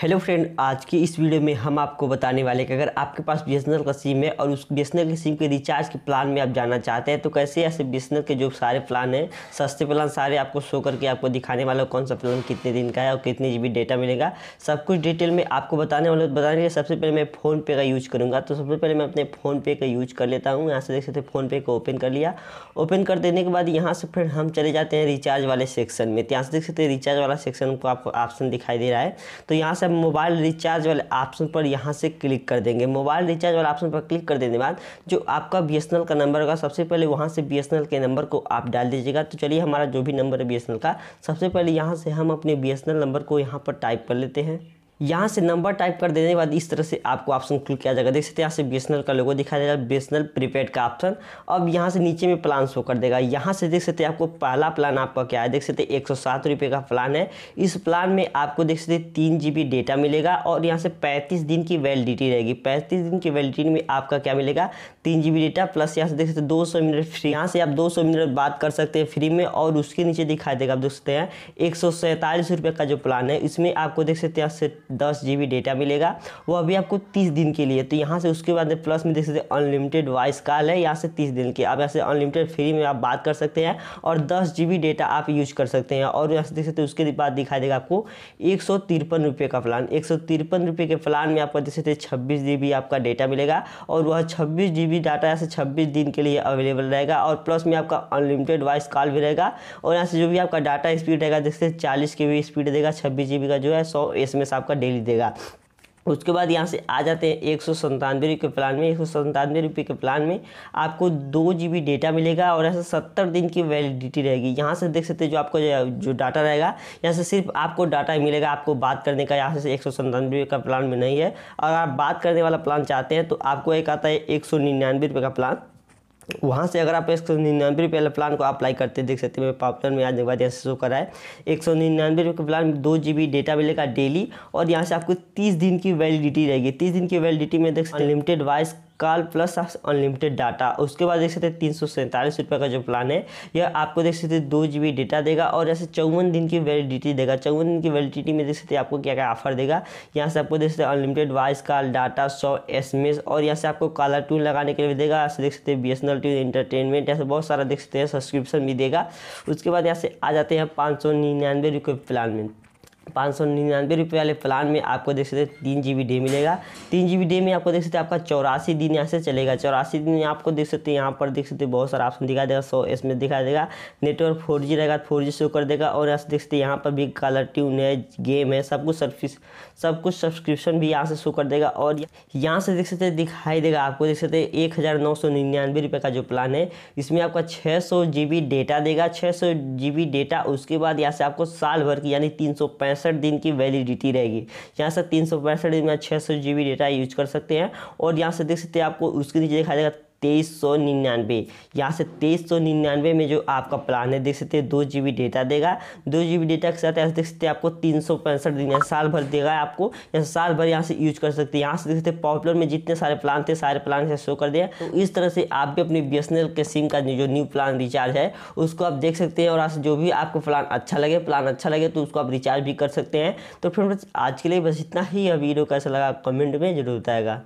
hello friend आज की इस वीडियो में हम आपको बताने वाले कि अगर आपके पास बी का सिम है और उस बी के सिम के रिचार्ज के प्लान में आप जाना चाहते हैं तो कैसे ऐसे बी के जो सारे प्लान हैं सस्ते प्लान सारे आपको शो करके आपको दिखाने वाला कौन सा प्लान कितने दिन का है और कितने जी डेटा मिलेगा सब कुछ डिटेल में आपको बताने वाले बताने के सबसे पहले मैं फ़ोनपे का यूज़ करूँगा तो सबसे पहले मैं अपने फ़ोनपे का यूज़ कर लेता हूँ यहाँ से देख सकते फ़ोनपे को ओपन कर लिया ओपन कर देने के बाद यहाँ से फिर हम चले जाते हैं रिचार्ज वाले सेक्शन में तो यहाँ से देख सकते रिचार्ज वाला सेक्शन को आपको ऑप्शन दिखाई दे रहा है तो यहाँ से सब मोबाइल रिचार्ज वाले ऑप्शन पर यहाँ से क्लिक कर देंगे मोबाइल रिचार्ज वाले ऑप्शन पर क्लिक कर देने के बाद जो आपका बी का नंबर होगा सबसे पहले वहाँ से बी के नंबर को आप डाल दीजिएगा तो चलिए हमारा जो भी नंबर है बी का सबसे पहले यहाँ से हम अपने बी नंबर को यहाँ पर टाइप कर लेते हैं यहाँ से नंबर टाइप कर देने के बाद इस तरह से आपको ऑप्शन क्लिक किया जाएगा देख सकते हैं यहाँ से बीएसएनएल का लोगो दिखाया जाएगा बीएसएनएल प्रीपेड का ऑप्शन अब यहाँ से नीचे में प्लान शो कर देगा यहाँ से देख सकते हैं आपको पहला प्लान आपका क्या है देख सकते हैं एक रुपये का प्लान है इस प्लान में आपको देख सकते हैं तीन जी डेटा मिलेगा और यहाँ से पैंतीस दिन की वैलिडिटी रहेगी पैंतीस दिन की वैलिडिटी में आपका क्या मिलेगा तीन जी डेटा प्लस यहाँ से देख सकते दो सौ मिनट फ्री यहाँ से आप दो मिनट बात कर सकते हैं फ्री में और उसके नीचे दिखाई देगा आप देख सकते हैं एक का जो प्लान है इसमें आपको देख सकते हैं यहाँ से दस जी डेटा मिलेगा वह अभी आपको तीस दिन के लिए तो यहाँ से उसके बाद प्लस में देख सकते हैं अनलिमिटेड वॉइस कॉल है यहाँ से तीस दिन की आप यहाँ से अनलिमिटेड फ्री में आप बात कर सकते हैं और दस जी डेटा आप यूज कर सकते हैं और यहाँ से देख सकते हैं उसके बाद दिखाई देगा आपको एक सौ का प्लान एक सौ के प्लान में आपको देख सकते हैं छब्बीस आपका डेटा मिलेगा और वह छब्बीस जी डाटा यहाँ से छब्बीस दिन के लिए अवेलेबल रहेगा और प्लस में आपका अनलिमिटेड वॉइस कॉल भी रहेगा और यहाँ से जो भी आपका डाटा स्पीड रहेगा देख सकते हैं चालीस के भी स्पीड देगा छब्बीस का जो है सौ एस आपका डेली देगा उसके बाद यहाँ से आ जाते हैं एक सौ संतानवे के प्लान में एक सौ संतानवे रुपये के प्लान में आपको दो जी बी डेटा मिलेगा और ऐसा सत्तर दिन की वैलिडिटी रहेगी यहाँ से देख सकते हैं जो आपको जो डाटा रहेगा यहाँ से सिर्फ आपको डाटा मिलेगा आपको बात करने का यहाँ से एक सौ संतानवे का प्लान में नहीं है अगर आप बात करने वाला प्लान चाहते हैं तो आपको एक आता है एक सौ निन्यानवे रुपये का प्लान वहाँ से अगर आप एक सौ निन्यानवे रुपये प्लान को अप्लाई करते देख सकते हैं पॉपुलर में आज बाद यहाँ से शो करा है एक सौ निन्यानवे रुपये का प्लान दो जी बी डेटा मिलेगा डेली और यहाँ से आपको तीस दिन की वैलिडिटी रहेगी तीस दिन की वैलिडिटी में देख सकते unlimited voice call plus unlimited data उसके बाद देख सकते हैं तीन सौ सैंतालीस रुपये का जो प्लान है यह आपको देख सकते हैं दो जी बी डेटा देगा और ऐसे चौवन दिन की वैलिडिटी देगा चौवन दिन की वैलिडिटी में देख सकते हैं आपको क्या क्या ऑफर देगा यहाँ से आपको देख सकते हैं अनलिमिटेड वॉइस कॉल डाटा सौ एस और यहाँ से आपको कॉलर ट्यून लगाने के लिए देगा यहाँ से देख सकते हैं B S N L tune entertainment यहाँ से बहुत सारा देख सकते हैं सब्सक्रिप्शन भी देगा उसके बाद यहाँ से आ जाते हैं पाँच सौ निन्यानवे रुपये प्लान में पाँच सौ निन्यानवे रुपये वाले प्लान में आपको देख सकते हैं तीन जी बी डे मिलेगा तीन जी बी डे में आपको देख सकते हैं आपका चौरासी दिन यहाँ से चलेगा चौरासी दिन आपको देख सकते हैं यहाँ पर देख सकते हैं बहुत सारा ऑप्शन दिखा देगा सौ एस में दिखा देगा नेटवर्क फोर जी रहेगा फोर जी शो कर देगा और यहाँ से देख सकते यहाँ पर भी कलर ट्यून है गेम है सब कुछ सर्विस सब कुछ सब्सक्रिप्शन भी यहाँ से शो कर देगा और यहाँ से देख सकते दिखाई देगा आपको देख सकते एक हज़ार नौ सौ निन्यानवे रुपये का जो प्लान है इसमें आपका छः सौ जी बी डेटा देगा छः सौ जी बी डेटा उसके बाद यहाँ से आपको साल भर की यानी तीन सौ पैंसठ पैंसठ दिन की वैलिडिटी रहेगी यहाँ से तीन सौ पैंसठ दिन में छः सौ जी बी डेटा यूज कर सकते हैं और यहाँ से देख सकते हैं आपको उसके नीचे दिखाई जाएगा तेईस सौ निन्यानवे यहाँ से तेईस सौ निन्यानवे में जो आपका प्लान है देख सकते हैं दो जी बी डेटा देगा दो जी बी डेटा के साथ देख सकते हैं आपको तीन सौ पैंसठ दिन साल भर देगा आपको या साल भर यहाँ से यूज कर सकते हैं यहाँ से देख सकते हैं पॉपुलर में जितने सारे प्लान थे सारे प्लान से शो कर दिया तो इस तरह से आप भी अपने बी के सिम का जो न्यू प्लान रिचार्ज है उसको आप देख सकते हैं और यहाँ से जो भी आपको प्लान अच्छा लगे प्लान अच्छा लगे तो उसको आप रिचार्ज भी कर सकते हैं तो फ्रेंड्स आज के लिए बस इतना ही यह वीडियो कैसा लगा कमेंट में जरूर बताएगा